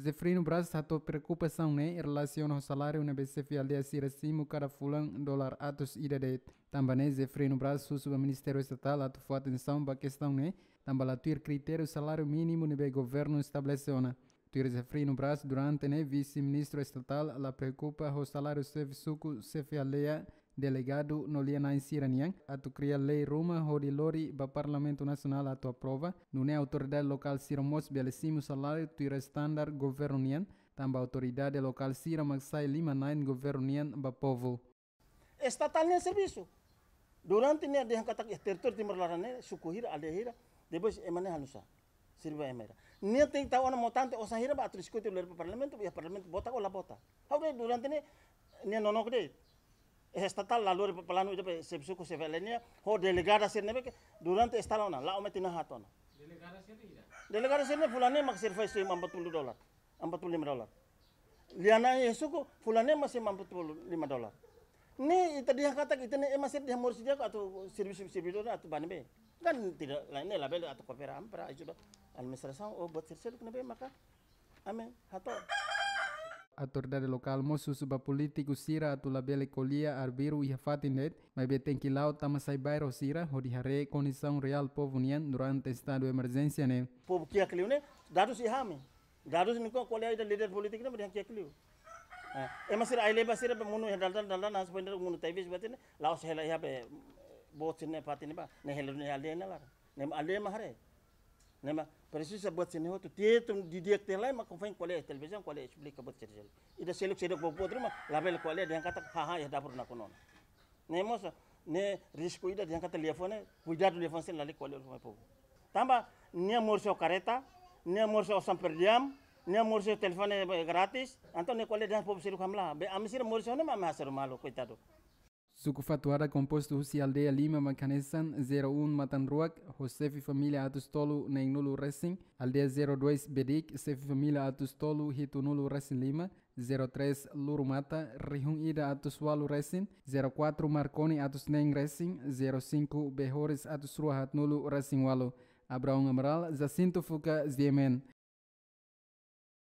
Zefrino Braz tratou preocupação né, em relação ao salário na BCF aldeia Siracimo, cada fulan dólar atos ida de também né, Zefrino Braz, o subministério estatal, atou atenção para questão né, também latir critério salário mínimo no governo estabeleceu né. Tuir Zefrino Braz, durante né, vice-ministro estatal, la preocupa o salário serviço que se aldeia delegado no lia na insiraniang atu cria lei ruma hodi lori ba Parlamento nasional atu aprova nune autoridade lokal sira mos belecimo salari tu ira standard governian, tamba autoridade lokal sira maksai lima nain governian ba povo estatalnya serviço durante ne de katak território timorlarane sukuhira adehira depois emane halusa sirba Emera. ne tem tau ana motante o ba atriskuti ler parlamento, ya parlamento bota ko la bota. Hau durante ne ne nono de estatal la lore plano de sepsu suku sevelenia ho delegada sirne be durante estalon la umetina hatona delegada sirne delegada ne fulane mak fa fai 40 dolar 45 dolar liana Yesu ku fulane masih 45 dolar ni tadi yang kata kita ni masih dia mursi dia atau service servis dolar atau banbe be kan tidak lainnya label atau kopera ampera ajuba administrasi oh buat sirse kena be maka amin hato Atur dari lokal musuh sebab politik usira atau label kolia arbiru ia fatinet, mas beten que lau tama sai bairro sira hodi hare condição real povunian, durante estado de ne. Pov povo que ne, né dados e hame dados nico colia da líder político né mas que acliu é eh, mas sira aile basira be munu dal dal dal nas pender munu taivis batin lau sela ya be botin ne fatin ba ne helu ne ne lar ne alema mahare nema precisa buat sini hotu tietum di dia telai ma kufeng kuali television kuali publik buat kerja ida e seluk seluk bawa putri ma label kuali dia kata haha ya dapur nak konon nemo sa ne risiko ida dia kata telefone kuidar telefon sini lali kuali rumah pobo tamba nia morso kareta nia morso osam per jam nia morso telefone gratis anto ne kuali dia pobo seluk hamla be amisir morso ne ma mahasar malu kuitado Sucufatuara composto Rusi Aldeia Lima Macanessan 01 Matanruak Josef Família Atustolo Neinulo Racing Aldeia 02 Bedik, Sef Família Atustolo Ritunulo Racing Lima 03 Lurumata Rihun Ida Atuswalu Racing 04 Marconi Atus Neng Racing 05 Behores Atusruahat Nulu Racing Walo Abraão Amaral Jacinto Fuca Ziemen